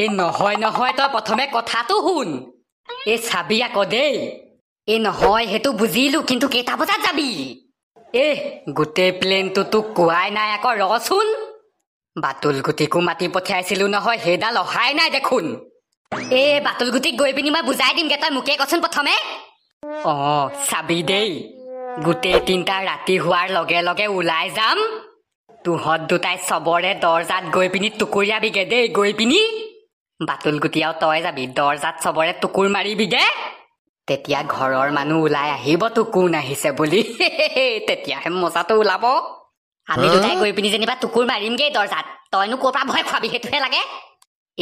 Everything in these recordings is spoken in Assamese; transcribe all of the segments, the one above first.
এই নহয় নহয় তই প্ৰথমে কথাটো শুন এই চাবি আকৌ দেই এই নহয় সেইটো বুজিলো কিন্তু কেইটা বজাত যাবি এহ গোটেই প্লেনটো তোক কোৱাই নাই আকৌ ৰচোন বাটুল গুটিকো মাতি পঠিয়াইছিলো নহয় সেইডাল অহাই নাই দেখোন এই বাটুল গুটিক গৈ পিনি মই বুজাই দিমগে তই মোকে কচোন প্ৰথমে অ চাবি দেই গোটেই তিনিটা ৰাতি হোৱাৰ লগে লগে ওলাই যাম তোহঁত দুটাই চবৰে দৰ্জাত গৈ পিনি টুকুৰিয়াবিগে দেই গৈ পিনি বাটুল গুটিয়াও তই যাবি দৰজাত চবৰে টুকুৰ মাৰিবিগে তেতিয়া ঘৰৰ মানুহ ওলাই আহিব টুকুৰ নাহিছে বুলি তেতিয়াহে মজাটো ওলাব আমি দুটাই গৈ পিনি যেনিবা টুকুৰ মাৰিমগেই দৰ্জাত তইনো কৰ পৰা ভয় খুৱাবি সেইটোহে লাগে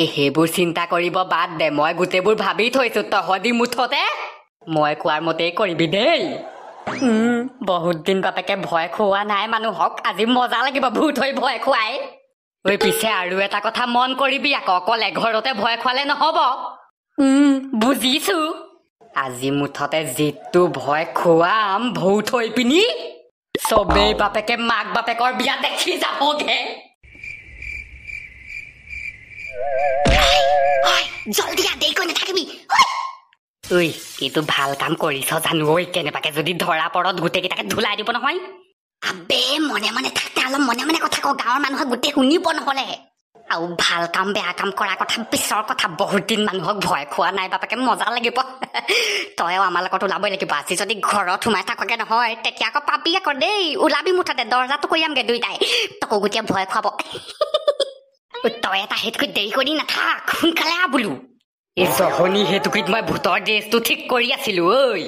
এই সেইবোৰ চিন্তা কৰিব বাদ দে মই গোটেইবোৰ ভাবি থৈছো তহঁতি মুঠতে মই কোৱাৰ মতেই কৰিবি দেই বহুত দিন বাপেকে ভয় খুওৱা নাই মানুহক আজি মজা লাগিব ভূত হৈ ভয় খুৱাই ঐ পিছে আৰু এটা কথা মন কৰিবি আকৌ অকল এঘৰতে ভয় খোৱালে নহব বুজিছো আজি মুঠতে যিটো ভয় খোৱাম ভৌ থৈ পিনি চবেই বাপেকে মাক বাপেকৰ বিয়া দেখি যাবগে ঐ এইটো ভাল কাম কৰিছ জানো কেনেবাকে যদি ধৰা পৰত গোটেইকেইটাকে ধুলাই দিব নহয় আবে মনে মনে থাকে অলপ মনে মনে কথা কওঁ গাঁৱৰ মানুহে গোটেই শুনিব নহ'লে আৰু ভাল কাম বেয়া কাম কৰা কথা পিছৰ কথা বহুত দিন মানুহক ভয় খোৱা নাই বাপাকে মজা লাগিব তয়ো আমাৰ লগত ওলাবই লাগিব আজি যদি ঘৰত সোমাই থাককে নহয় তেতিয়া আকৌ পাবি আকৌ দেই ওলাবি মুঠতে দৰ্জাটো কৰি আমগে দুইটাই তকো গোটেই ভয় খুৱাব তই এটা সেইটোকৈ দেৰি কৰি নাথাক সোনকালে আহ বোলো জহনী সেইটোকৈ মই ভূতৰ ড্ৰেছটো ঠিক কৰি আছিলো ঐ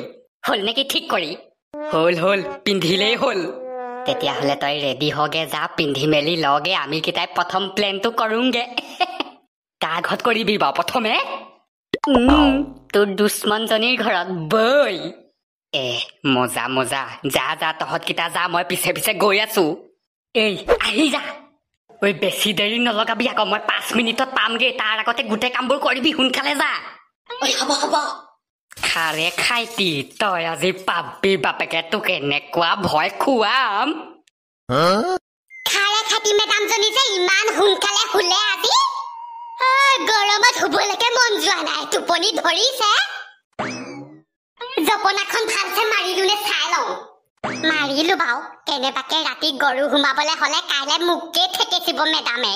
হল নেকি ঠিক কৰি হল হল পিন্ধিলেই হল তেতিয়াহ'লে তই ৰেডি হগে যা পিন্ধি মেলি লগে আমি কেইটাই প্ৰথম প্লেনটো কৰোগে কাঘত কৰিবি বাৰু প্ৰথমে তোৰ দুশ্মনজনীৰ ঘৰত বৈ এ মজা মজা যা যা তহঁতকেইটা যা মই পিছে পিছে গৈ আছো এই আহি যা ঐ বেছি দেৰি নলগাবি আকৌ মই পাঁচ মিনিটত পামগে তাৰ আগতে গোটেই কামবোৰ কৰিবি সোনকালে যা হ'ব হ'ব খাৰে খাই তি তই আজি পাপি বাপেকে তোক এনেকুৱা ভয় খুৱাম খাৰে খাতি মেডামজনী যে ইমান সোনকালে শুলে আজি গৰমত শুবলৈকে মন যোৱা নাই টোপনি ধৰিছে জপনাখন ভালকে মাৰিলোনে চাই লওঁ মাৰিলো বাৰু কেনেবাকে ৰাতি গৰু সোমাবলে হলে কাইলে মোকেই ঠেকেচিব মেডামে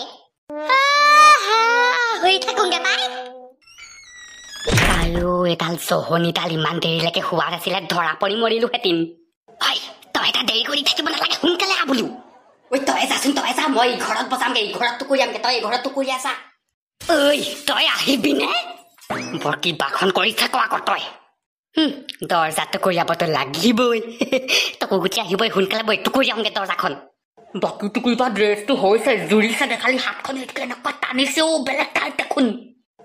শুই থাকোগে পায় আৰু এডাল জহনী ডাল ইমান দেৰিলৈকে হোৱাত আছিলে ধৰা পৰি মৰিলোহেঁতেন হয় বৰ কি কৰি থাক আকৌ তই দৰ্জাটো কৰিয়াবতো লাগিবই তকো গুচি আহিবই সোনকালে মই এইটো কৰিয়াওঁগে দৰ্জাখন বাকীটো কিবা জুৰিছে দেখালি হাতখন এনেকুৱা টানিছেও বেলেগ ঠাইত দেখোন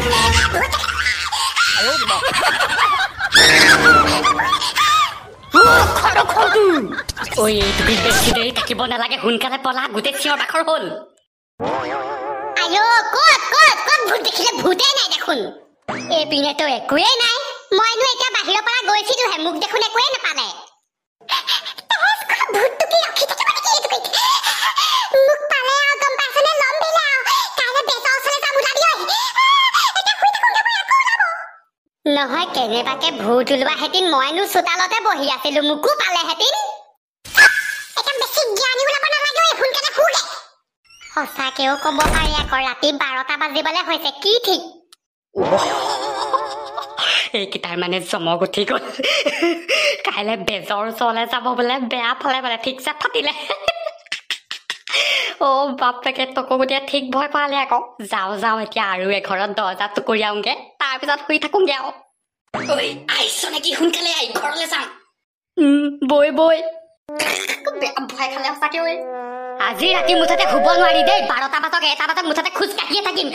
ঐ তুমি বেছি দেৰি থাকিব নালাগে সোনকালে পলা গোটেই চিঞৰ বাখৰ হ'ল আয়ো ক'ত ক'ত ক'ত ভূত দেখিলে ভূতেই নাই দেখোন এইপিনেতো একোৱেই নাই মইনো এতিয়া বাহিৰৰ পৰা গৈছিলোহে মোক দেখোন একোৱেই নাপালে ভূতটো কি ৰখি থাকে মানে কি মোক নহয় কেনেবাকে ভূত ওলোৱা হেতিন মইনো চোতালতে বহি আছিলো মোকো পালে হেতিন সঁচাকেও ক'ব পাৰি আকৌ ৰাতি বাৰটা বাজিবলৈ হৈছে কি ঠিক এইকেইটাৰ মানে জমক উঠি গ'ল কাইলৈ বেজৰ ওচৰলৈ যাব বোলে বেয়া ফালে বোলে ঠিক যে ফাটিলে অ' বাপেকে টকুকুটিয়া ঠিক ভয় পালে আকৌ যাওঁ যাওঁ এতিয়া আৰু এঘৰত দৰ্জা টুকুৰিয়াওগৈ তাৰপিছত শুই থাকোঁগৈ আৰু ঐ আইছ নেকি সোনকালে আহি ঘৰলৈ চাম বৈ বৈ ভয় খালে সঁচাকে ঐ আজি ৰাতি মুঠতে শুব নোৱাৰি দেই বাৰটা বাটক এটা বাটক মুঠতে খোজ কাটিয়ে থাকিম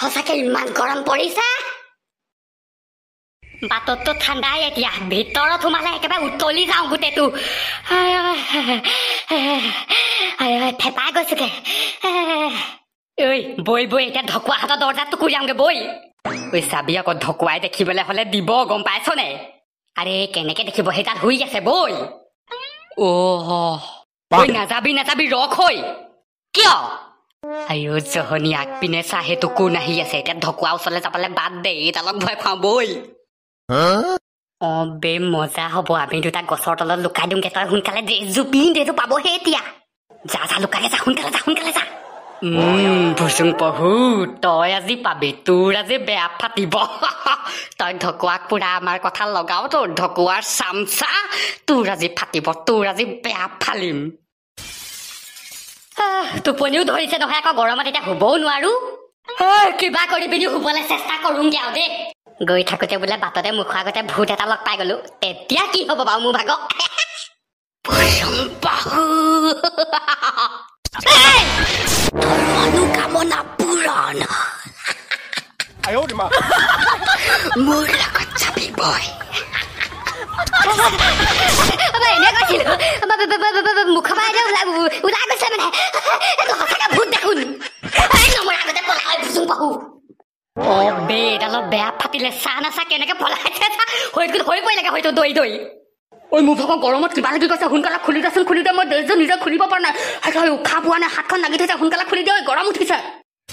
সঁচাকে ইমান গৰম পৰিছে বাটততো ঠাণ্ডাই এতিয়া ভিতৰত সোমালে একেবাৰে উতলি যাওঁ গোটেইটো ফেপাই গৈছোগে ঐ বৈ বৈ এতিয়া ঢকুৱা হাতৰ দৰ্জাটো কৰি যাওঁগে বৈ ওই চাবি আকৌ ঢকুৱাই দেখিবলৈ হলে দিব গম পাইছ নে আৰে কেনেকে দেখিব সেই তাত শুই আছে বৈ অই নাযাবি নাযাবি ৰখ হৈ কিয় আইঅ জহনী আগপিনে চা সেইটো কোন আহি আছে এতিয়া ঢকুৱা ওচৰলৈ যাবলৈ বাদ দে এইডালক ভয় খুৱাওঁ বৈ অঁ বে মজা হ'ব আমি দুটা গছৰ তলত লুকাই দিওঁগে তই সোনকালে ড্ৰেছযোৰ পিন্ধ এইটো পাবহে এতিয়া যা যা লুকাই যা সোনকালে যা সোনকালে যা উম ভুচুং পঢ়ু তই আজি পাবি তোৰ আজি বেয়া ফাটিব তই ঢকুৱাক পুৰা আমাৰ কথা লগাও তোৰ ঢকুৱাৰ চামচা তোৰ আজি ফাটিব তোৰ আজি বেয়া ফালিম টোপনিও ধৰিছে নহয় আকৌ গৰমত এতিয়া শুবও নোৱাৰো কিবা কৰি পিনি শুবলৈ চেষ্টা কৰোঁ দিয়া দেই গৈ থাকোতে বোলে বাটতে মুখৰ আগতে ভূত এটা লগ পাই গলো তেতিয়া কি হব বাৰু মোৰ ভাগক 不行吧？마. 뭐라고 잡이 보이. 아빠 내가 싫어. 아빠 빠빠빠빠빠 뭐가 말이야 우리 아구 우리 아구 사면 해. 이거 사가 본다군. 아이 너무나 그대 뭐라 아이 무슨 바보. 어 매달로 매 아파트에 사나 사게네가 벌라했다. 호이드 호이보이네가 호이드 도이 도이. 어이 무서운 걸어머 그 말을 들었어 혼갈라 굴리다 선 굴리다 뭐 늦은 이제 굴리버버나 아유 가부하는 핫한 나기 되자 혼갈라 굴리다 어이 거라무 뒤져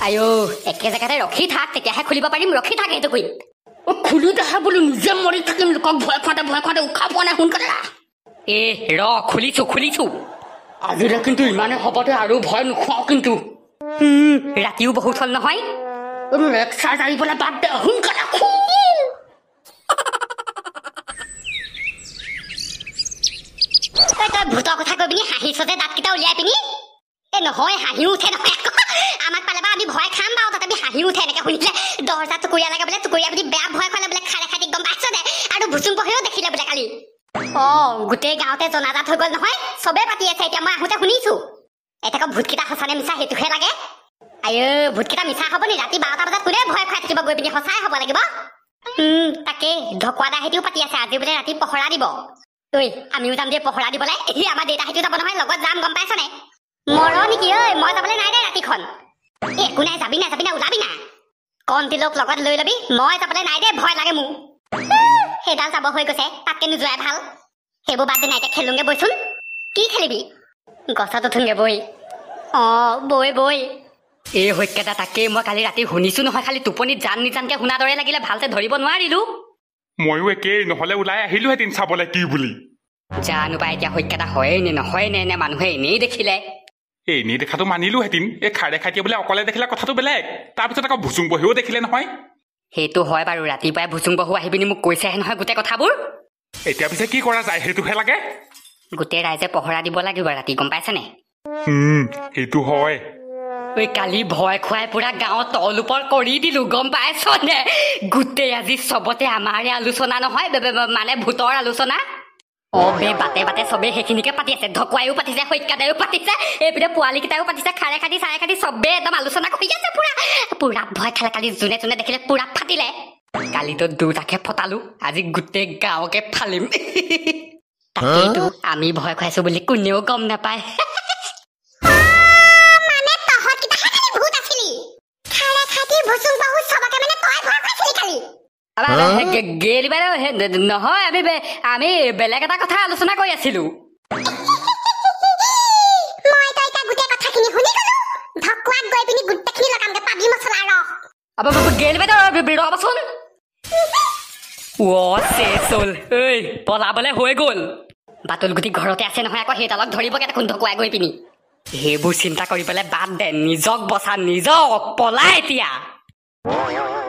আয়ো একে জেগাতে ৰখি থাক তেতিয়াহে খুলিব পাৰিম ৰখি থাক এইটো কৰি খুলো তাহে বোলো নিজে মৰি থাকিম লোকক ভয় খোৱাতে ভয় খোৱাতে উশাহ পোৱা নাই সোনকালে এ ৰ খুলিছো খুলিছো আজিলে কিন্তু ইমানে হবতে আৰু ভয় নোখোৱাওঁ কিন্তু ৰাতিও বহুত হল ভূতৰ কথা কৈ পিনি হাঁহিছ দাঁতকেইটা উলিয়াই পিনি এ নহয় হাঁহিও উঠে নহয় আমাক আমি ভয় খাম বাৰু তাতে হাঁহি উঠে এনেকৈ শুনিলে দৰ্জা টুকুৰীয়া লাগে বোলে টুকুৰীয়া বুলি বেয়া ভয় খালে বোলে খালে খাই গম পাইছ দে আৰু ভুচুম পহীও দেখিলে বোলে কালি অ' গোটেই গাঁৱতে জনাজাত হৈ গ'ল নহয় চবেই পাতি আছে এতিয়া মই আহোঁতে শুনিছোঁ এতিয়া ভূতকেইটা সঁচানে মিছা সেইটোহে লাগে আয়ো ভূতকেইটা মিছা হ'ব নি ৰাতি বাৰটা বজাত কোনে ভয় খাই থাকিব গৈ পিনি সঁচাই হ'ব লাগিব তাকে ঢকুৱাদা সেইটিও পাতি আছে আজি বোলে ৰাতি পহৰা দিব ঐ আমিও যাম দে পহৰা দিবলৈ আমাৰ দেউতা সেইটো যাব নহয় লগত যাম গম পাইছ নে মৰ নেকি ঐ মই যাবলৈ নাই দে ৰাতিখন এ কোনে যাবি না যাবি না ওলাবি না কণ্টিলক লগত লৈ ল'বি মই যাবলৈ নাই দে ভয় লাগে মোক সেইডাল যাব হৈ গৈছে তাতকে নোযোৱাই ভাল সেইবোৰ বাদ দি নাই এতিয়া খেলোগে বৈচোন কি খেলিবি গছত উঠোগে বৈ অঁ বৈ বৈ এই সত্যতা তাকেই মই কালি ৰাতি শুনিছো নহয় খালি টোপনিত জান নিজানকে শুনা দৰে লাগিলে ভালকে ধৰিব নোৱাৰিলো ময়ো একেই নহলে ওলাই আহিলো এদিন চাবলৈ কি বুলি জানো পাই এতিয়া সত্যতা হয়েই নে নহয় নে নে মানুহে এনেই দেখিলে এই নিৰ্দেশাটো মানিলোহেঁতেন এই খাৰে খাইটিয়ে বোলে অকলে দেখিলে কথাটো বেলেগ তাৰপিছত আকৌ ভুচুং বহিও দেখিলে নহয় সেইটো হয় বাৰু ৰাতিপুৱাই ভুচুং বহু আহি পিনি মোক কৈছেহে নহয় গোটেই কথাবোৰ এতিয়া পিছে কি কৰা যায় সেইটোহে লাগে গোটেই ৰাইজে পহৰা দিব লাগিব ৰাতি গম পাইছেনে সেইটো হয় ঐ কালি ভয় খুৱাই পুৰা গাঁৱৰ ওপৰ কৰি দিলো গম পাইছ নে গোটেই আজি চবতে আমাৰে আলোচনা নহয় মানে ভূতৰ আলোচনা অবে বাটে বাটে চবে সেইখিনিকে পাতি আছে ঢকুৱায়ো পাতিছে শইকীয়া দায়ো পাতিছে এইপিনে পোৱালিকেইটায়ো পাতিছে খাৰে খাতি চাৰে খাতি চবে একদম আলোচনা কৰি আছে পুৰা পুৰা ভয় খালে কালি যোনে যোনে দেখিলে পুৰা ফাটিলে কালিতো দুটাকে ফটালো আজি গোটেই গাঁৱকে ফালিম তাকেইতো আমি ভয় খুৱাইছো বুলি কোনেও গম নাপায় গেলি বাইদেউ নহয় আমি আমি বেলেগ এটা কথা আলোচনা কৰি আছিলো সেইবোৰ চিন্তা কৰি পেলাই বাদ দে নিজক বচা নিজক পলা এতিয়া